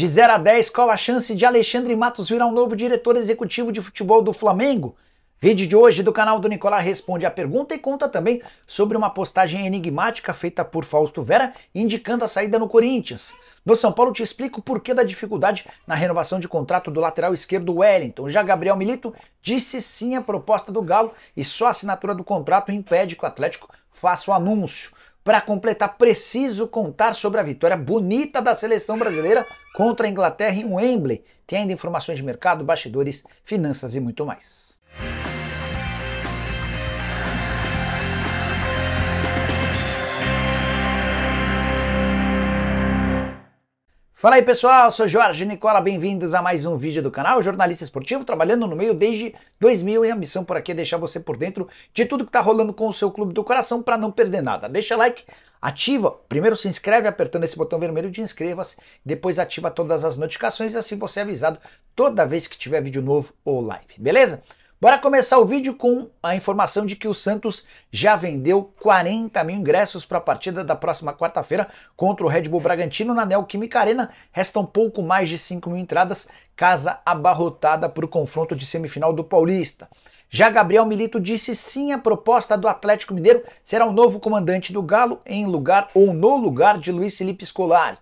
De 0 a 10, qual a chance de Alexandre Matos virar o um novo diretor executivo de futebol do Flamengo? Vídeo de hoje do canal do Nicolás responde a pergunta e conta também sobre uma postagem enigmática feita por Fausto Vera indicando a saída no Corinthians. No São Paulo te explico o porquê da dificuldade na renovação de contrato do lateral esquerdo Wellington. Já Gabriel Milito disse sim à proposta do Galo e só a assinatura do contrato impede que o Atlético faça o anúncio. Para completar, preciso contar sobre a vitória bonita da seleção brasileira contra a Inglaterra em Wembley. Tem ainda informações de mercado, bastidores, finanças e muito mais. Fala aí pessoal, Eu sou Jorge Nicola, bem-vindos a mais um vídeo do canal Jornalista Esportivo, trabalhando no meio desde 2000 e a missão por aqui é deixar você por dentro de tudo que tá rolando com o seu clube do coração para não perder nada. Deixa like, ativa, primeiro se inscreve apertando esse botão vermelho de inscreva-se, depois ativa todas as notificações e assim você é avisado toda vez que tiver vídeo novo ou live, beleza? Bora começar o vídeo com a informação de que o Santos já vendeu 40 mil ingressos para a partida da próxima quarta-feira contra o Red Bull Bragantino na Neoquímica Arena. Restam pouco mais de 5 mil entradas, casa abarrotada para o confronto de semifinal do Paulista. Já Gabriel Milito disse sim à proposta do Atlético Mineiro será o novo comandante do Galo em lugar ou no lugar de Luiz Felipe Scolari.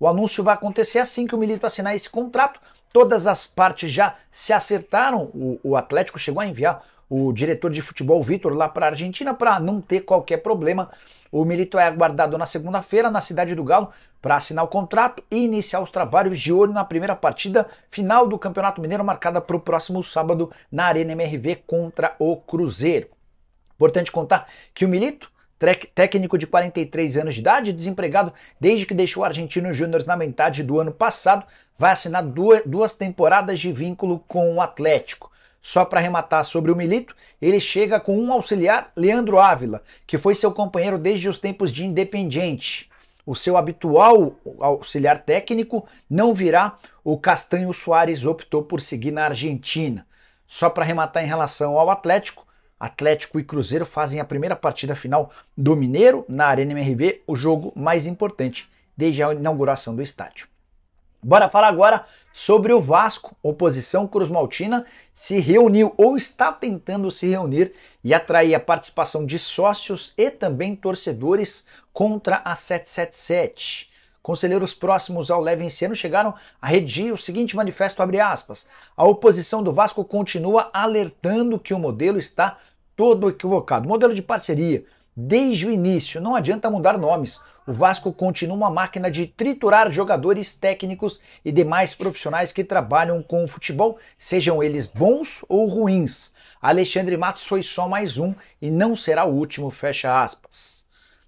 O anúncio vai acontecer assim que o Milito assinar esse contrato, todas as partes já se acertaram. O, o Atlético chegou a enviar o diretor de futebol Vitor lá para a Argentina para não ter qualquer problema. O Milito é aguardado na segunda-feira na Cidade do Galo para assinar o contrato e iniciar os trabalhos de olho na primeira partida final do Campeonato Mineiro marcada para o próximo sábado na Arena MRV contra o Cruzeiro. Importante contar que o Milito técnico de 43 anos de idade, desempregado desde que deixou o Argentino Júnior na metade do ano passado, vai assinar duas, duas temporadas de vínculo com o Atlético. Só para arrematar sobre o Milito, ele chega com um auxiliar, Leandro Ávila, que foi seu companheiro desde os tempos de Independiente. O seu habitual auxiliar técnico não virá, o Castanho Soares optou por seguir na Argentina. Só para arrematar em relação ao Atlético, Atlético e Cruzeiro fazem a primeira partida final do Mineiro na Arena MRV, o jogo mais importante desde a inauguração do estádio. Bora falar agora sobre o Vasco. Oposição Cruz Maltina se reuniu ou está tentando se reunir e atrair a participação de sócios e também torcedores contra a 777. Conselheiros próximos ao Leve Enceno chegaram a redigir o seguinte manifesto, aspas, A oposição do Vasco continua alertando que o modelo está todo equivocado. Modelo de parceria, desde o início, não adianta mudar nomes. O Vasco continua uma máquina de triturar jogadores técnicos e demais profissionais que trabalham com o futebol, sejam eles bons ou ruins. Alexandre Matos foi só mais um e não será o último, fecha aspas.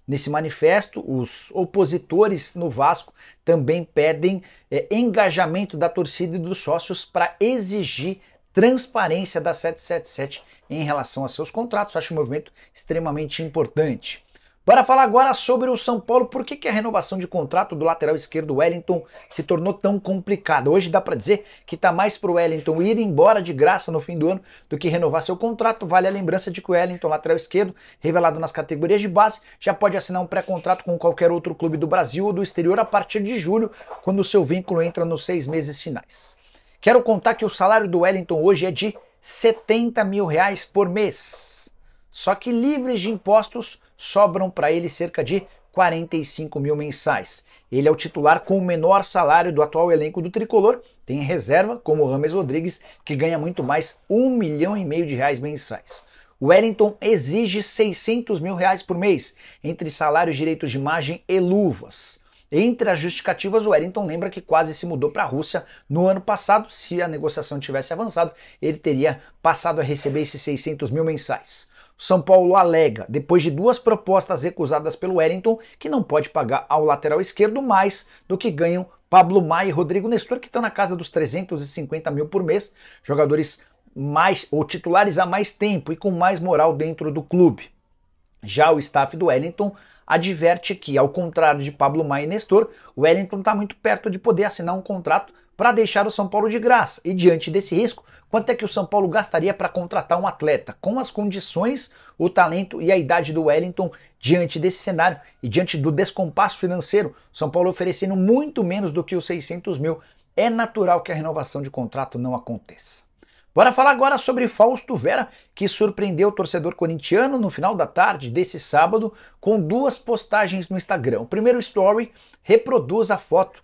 Nesse manifesto, os opositores no Vasco também pedem é, engajamento da torcida e dos sócios para exigir transparência da 777 em relação a seus contratos. Acho um movimento extremamente importante. Bora falar agora sobre o São Paulo. Por que, que a renovação de contrato do lateral esquerdo Wellington se tornou tão complicada? Hoje dá para dizer que está mais para o Wellington ir embora de graça no fim do ano do que renovar seu contrato. Vale a lembrança de que o Wellington, lateral esquerdo, revelado nas categorias de base, já pode assinar um pré-contrato com qualquer outro clube do Brasil ou do exterior a partir de julho, quando o seu vínculo entra nos seis meses finais. Quero contar que o salário do Wellington hoje é de 70 mil reais por mês. Só que livres de impostos sobram para ele cerca de 45 mil mensais. Ele é o titular com o menor salário do atual elenco do Tricolor, tem reserva, como o Rames Rodrigues, que ganha muito mais, um milhão e meio de reais mensais. O Wellington exige 600 mil reais por mês, entre salários, direitos de imagem e luvas. Entre as justificativas, o Wellington lembra que quase se mudou para a Rússia no ano passado. Se a negociação tivesse avançado, ele teria passado a receber esses 600 mil mensais. São Paulo alega, depois de duas propostas recusadas pelo Wellington, que não pode pagar ao lateral esquerdo mais do que ganham Pablo Maia e Rodrigo Nestor, que estão na casa dos 350 mil por mês, jogadores mais ou titulares há mais tempo e com mais moral dentro do clube. Já o staff do Wellington adverte que, ao contrário de Pablo Maia e Nestor, Wellington está muito perto de poder assinar um contrato para deixar o São Paulo de graça. E diante desse risco, quanto é que o São Paulo gastaria para contratar um atleta? Com as condições, o talento e a idade do Wellington, diante desse cenário e diante do descompasso financeiro, São Paulo oferecendo muito menos do que os 600 mil, é natural que a renovação de contrato não aconteça. Bora falar agora sobre Fausto Vera, que surpreendeu o torcedor corintiano no final da tarde desse sábado com duas postagens no Instagram. O primeiro story reproduz a foto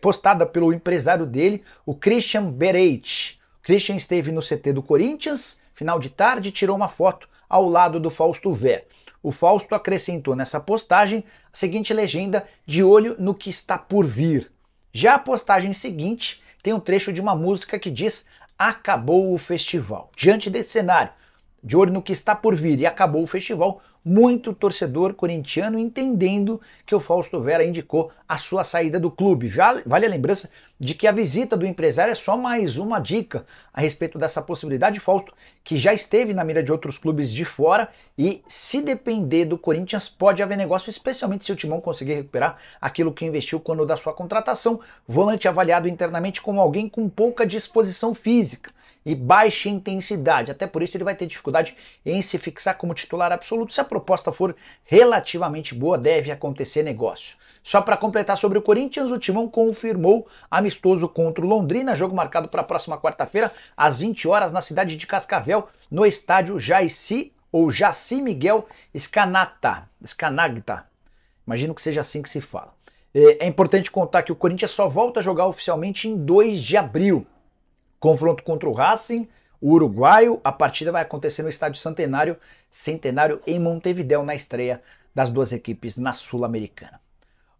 postada pelo empresário dele, o Christian Bereit. Christian esteve no CT do Corinthians, final de tarde, tirou uma foto ao lado do Fausto Vera. O Fausto acrescentou nessa postagem a seguinte legenda: de olho no que está por vir. Já a postagem seguinte tem um trecho de uma música que diz acabou o festival. Diante desse cenário, de olho no que está por vir e acabou o festival, muito torcedor corintiano entendendo que o Fausto Vera indicou a sua saída do clube. Vale a lembrança de que a visita do empresário é só mais uma dica a respeito dessa possibilidade. Fausto, que já esteve na mira de outros clubes de fora e, se depender do Corinthians, pode haver negócio, especialmente se o Timão conseguir recuperar aquilo que investiu quando da sua contratação. Volante avaliado internamente como alguém com pouca disposição física e baixa intensidade. Até por isso ele vai ter dificuldade em se fixar como titular absoluto. Se proposta for relativamente boa, deve acontecer negócio. Só para completar sobre o Corinthians, o Timão confirmou amistoso contra o Londrina, jogo marcado para a próxima quarta-feira, às 20 horas, na cidade de Cascavel, no estádio Jaici ou Jaci Miguel Scanata. Scanagta. Imagino que seja assim que se fala. É, é importante contar que o Corinthians só volta a jogar oficialmente em 2 de abril. Confronto contra o Racing uruguaio. A partida vai acontecer no estádio Centenário, Centenário em Montevideo, na estreia das duas equipes na Sul-Americana.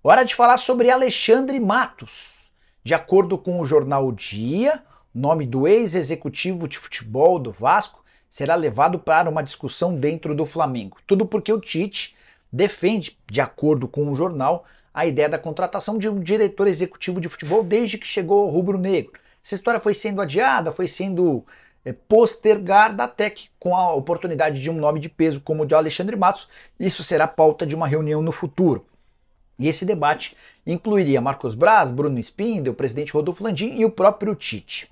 Hora de falar sobre Alexandre Matos. De acordo com o jornal Dia, o nome do ex-executivo de futebol do Vasco será levado para uma discussão dentro do Flamengo. Tudo porque o Tite defende, de acordo com o jornal, a ideia da contratação de um diretor executivo de futebol desde que chegou ao rubro-negro. Essa história foi sendo adiada, foi sendo é, postergar da TEC com a oportunidade de um nome de peso como o de Alexandre Matos. Isso será pauta de uma reunião no futuro. E esse debate incluiria Marcos Braz, Bruno Spindel, o presidente Rodolfo Landim e o próprio Tite.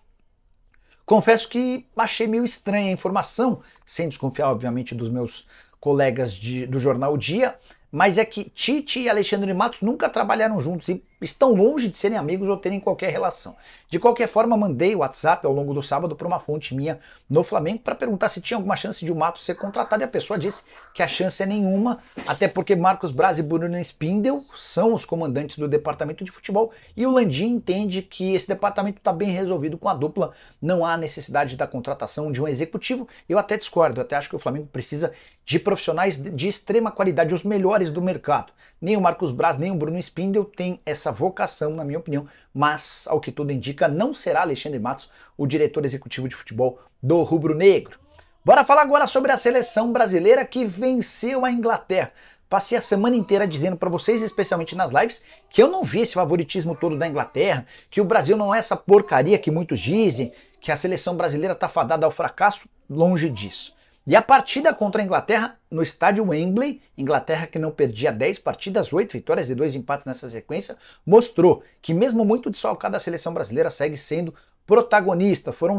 Confesso que achei meio estranha a informação, sem desconfiar, obviamente, dos meus colegas de, do jornal Dia, mas é que Tite e Alexandre Matos nunca trabalharam juntos e estão longe de serem amigos ou terem qualquer relação. De qualquer forma, mandei o WhatsApp ao longo do sábado para uma fonte minha no Flamengo para perguntar se tinha alguma chance de o Matos ser contratado e a pessoa disse que a chance é nenhuma, até porque Marcos Braz e Bruno Spindel são os comandantes do departamento de futebol e o Landim entende que esse departamento está bem resolvido com a dupla, não há necessidade da contratação de um executivo. Eu até discordo, eu até acho que o Flamengo precisa de profissionais de extrema qualidade, os melhores do mercado. Nem o Marcos Braz, nem o Bruno Spindel têm essa vocação, na minha opinião, mas, ao que tudo indica, não será Alexandre Matos o diretor executivo de futebol do Rubro Negro. Bora falar agora sobre a seleção brasileira que venceu a Inglaterra. Passei a semana inteira dizendo para vocês, especialmente nas lives, que eu não vi esse favoritismo todo da Inglaterra, que o Brasil não é essa porcaria que muitos dizem, que a seleção brasileira tá fadada ao fracasso, longe disso. E a partida contra a Inglaterra no estádio Wembley, Inglaterra que não perdia 10 partidas, 8 vitórias e 2 empates nessa sequência, mostrou que mesmo muito desfalcada a seleção brasileira segue sendo protagonista. Foram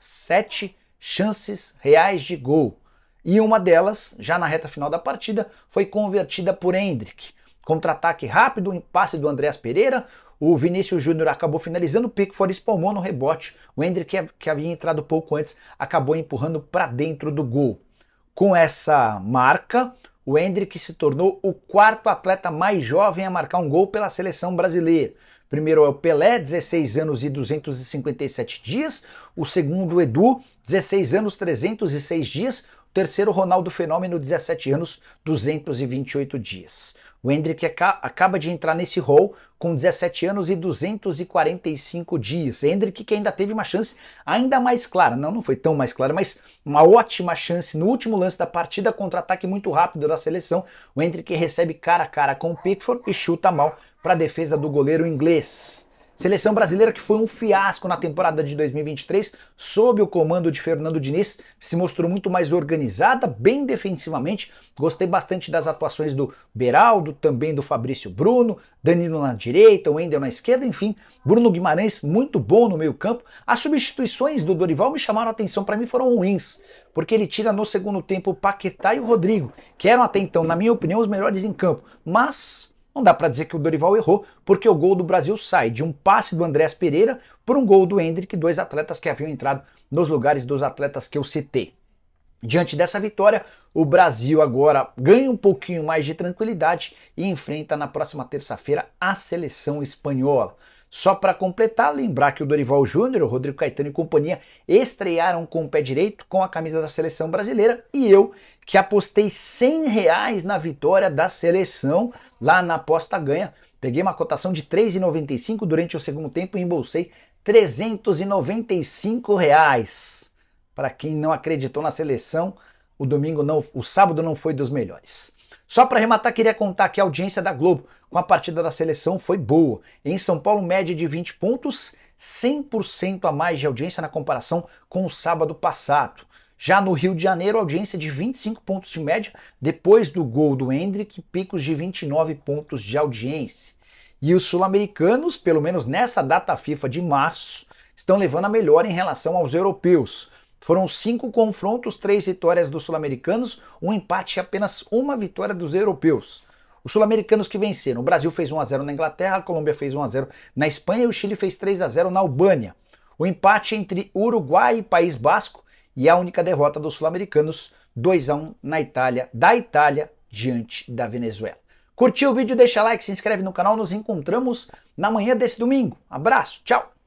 sete chances reais de gol. E uma delas, já na reta final da partida, foi convertida por Hendrick. Contra-ataque rápido, impasse do Andreas Pereira, o Vinícius Júnior acabou finalizando o Pickford, espalmou no rebote. O Hendrick, que havia entrado pouco antes, acabou empurrando para dentro do gol. Com essa marca, o Hendrick se tornou o quarto atleta mais jovem a marcar um gol pela seleção brasileira. Primeiro é o Pelé, 16 anos e 257 dias. O segundo, o Edu, 16 anos, e 306 dias. Terceiro, Ronaldo Fenômeno, 17 anos, 228 dias. O Hendrick acaba de entrar nesse rol com 17 anos e 245 dias. Hendrick que ainda teve uma chance ainda mais clara, não, não foi tão mais clara, mas uma ótima chance no último lance da partida, contra-ataque muito rápido da seleção. O Hendrick recebe cara a cara com o Pickford e chuta mal para a defesa do goleiro inglês. Seleção brasileira que foi um fiasco na temporada de 2023, sob o comando de Fernando Diniz, se mostrou muito mais organizada, bem defensivamente. Gostei bastante das atuações do Beraldo, também do Fabrício Bruno, Danilo na direita, Wendel na esquerda, enfim. Bruno Guimarães, muito bom no meio-campo. As substituições do Dorival me chamaram a atenção, para mim foram ruins, porque ele tira no segundo tempo o Paquetá e o Rodrigo, que eram até então, na minha opinião, os melhores em campo. Mas não dá para dizer que o Dorival errou, porque o gol do Brasil sai de um passe do Andrés Pereira por um gol do Hendrick, dois atletas que haviam entrado nos lugares dos atletas que eu citei. Diante dessa vitória, o Brasil agora ganha um pouquinho mais de tranquilidade e enfrenta na próxima terça-feira a seleção espanhola. Só para completar, lembrar que o Dorival Júnior, o Rodrigo Caetano e companhia estrearam com o pé direito com a camisa da seleção brasileira e eu que apostei 100 reais na vitória da seleção lá na aposta ganha. Peguei uma cotação de 3,95 durante o segundo tempo e embolsei 395 reais. Para quem não acreditou na seleção, o domingo não, o sábado não foi dos melhores. Só para arrematar, queria contar que a audiência da Globo com a partida da seleção foi boa. Em São Paulo, média de 20 pontos, 100% a mais de audiência na comparação com o sábado passado. Já no Rio de Janeiro, audiência de 25 pontos de média, depois do gol do Hendrick, picos de 29 pontos de audiência. E os sul-americanos, pelo menos nessa data FIFA de março, estão levando a melhor em relação aos europeus. Foram cinco confrontos, três vitórias dos sul-americanos, um empate e apenas uma vitória dos europeus. Os sul-americanos que venceram, o Brasil fez 1 a 0 na Inglaterra, a Colômbia fez 1 a 0 na Espanha e o Chile fez 3 a 0 na Albânia. O empate entre Uruguai e País Basco e a única derrota dos sul-americanos, 2 a 1 na Itália, da Itália diante da Venezuela. Curtiu o vídeo, deixa like, se inscreve no canal, nos encontramos na manhã desse domingo. Abraço, tchau!